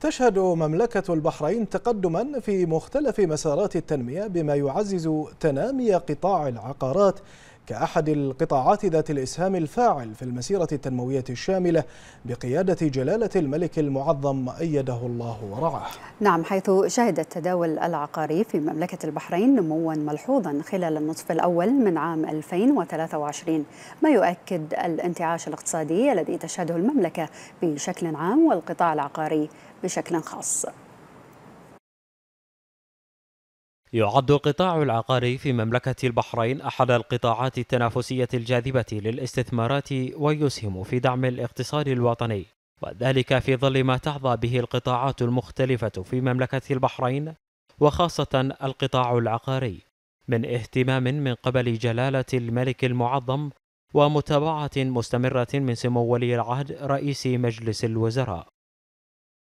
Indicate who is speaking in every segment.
Speaker 1: تشهد مملكة البحرين تقدما في مختلف مسارات التنمية بما يعزز تنامي قطاع العقارات كأحد القطاعات ذات الإسهام الفاعل
Speaker 2: في المسيرة التنموية الشاملة بقيادة جلالة الملك المعظم أيده
Speaker 1: الله ورعاه نعم حيث شهد التداول العقاري في مملكة البحرين نموا ملحوظا خلال النصف الأول من عام 2023 ما يؤكد الانتعاش الاقتصادي الذي تشهده المملكة بشكل عام والقطاع العقاري بشكل خاص
Speaker 2: يعد القطاع العقاري في مملكة البحرين أحد القطاعات التنافسية الجاذبة للاستثمارات ويسهم في دعم الاقتصاد الوطني وذلك في ظل ما تحظى به القطاعات المختلفة في مملكة البحرين وخاصة القطاع العقاري من اهتمام من قبل جلالة الملك المعظم ومتابعة مستمرة من سمو ولي العهد رئيس مجلس الوزراء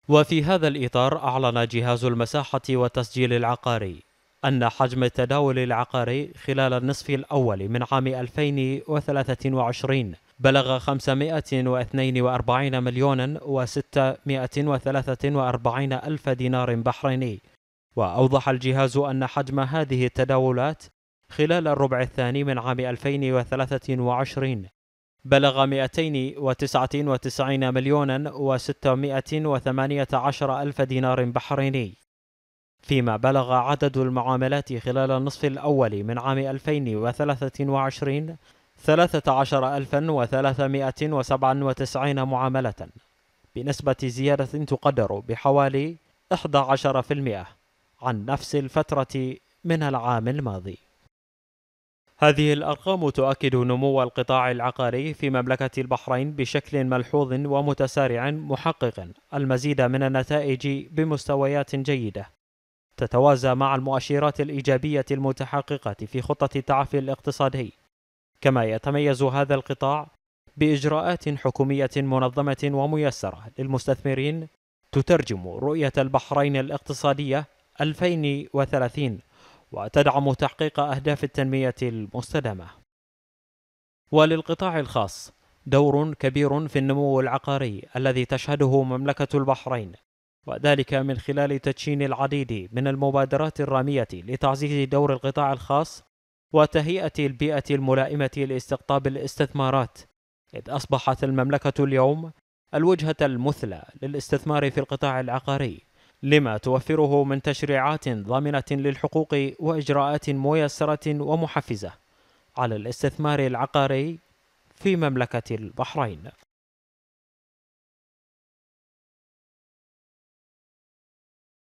Speaker 2: وفي هذا الإطار أعلن جهاز المساحة والتسجيل العقاري أن حجم التداول العقاري خلال النصف الأول من عام 2023 بلغ 542 مليونا و643 ألف دينار بحريني وأوضح الجهاز أن حجم هذه التداولات خلال الربع الثاني من عام 2023 بلغ 299 مليونا و618 ألف دينار بحريني فيما بلغ عدد المعاملات خلال النصف الأول من عام 2023 13397 معاملة بنسبة زيادة تقدر بحوالي 11% عن نفس الفترة من العام الماضي هذه الأرقام تؤكد نمو القطاع العقاري في مملكة البحرين بشكل ملحوظ ومتسارع محقق المزيد من النتائج بمستويات جيدة تتوازى مع المؤشرات الإيجابية المتحققة في خطة التعافي الاقتصادي كما يتميز هذا القطاع بإجراءات حكومية منظمة وميسرة للمستثمرين تترجم رؤية البحرين الاقتصادية 2030 وتدعم تحقيق أهداف التنمية المستدامة. وللقطاع الخاص دور كبير في النمو العقاري الذي تشهده مملكة البحرين وذلك من خلال تدشين العديد من المبادرات الرامية لتعزيز دور القطاع الخاص وتهيئة البيئة الملائمة لاستقطاب الاستثمارات، إذ أصبحت المملكة اليوم الوجهة المثلى للاستثمار في القطاع العقاري، لما توفره من تشريعات ضامنة للحقوق وإجراءات ميسرة ومحفزة على الاستثمار العقاري في مملكة
Speaker 1: البحرين.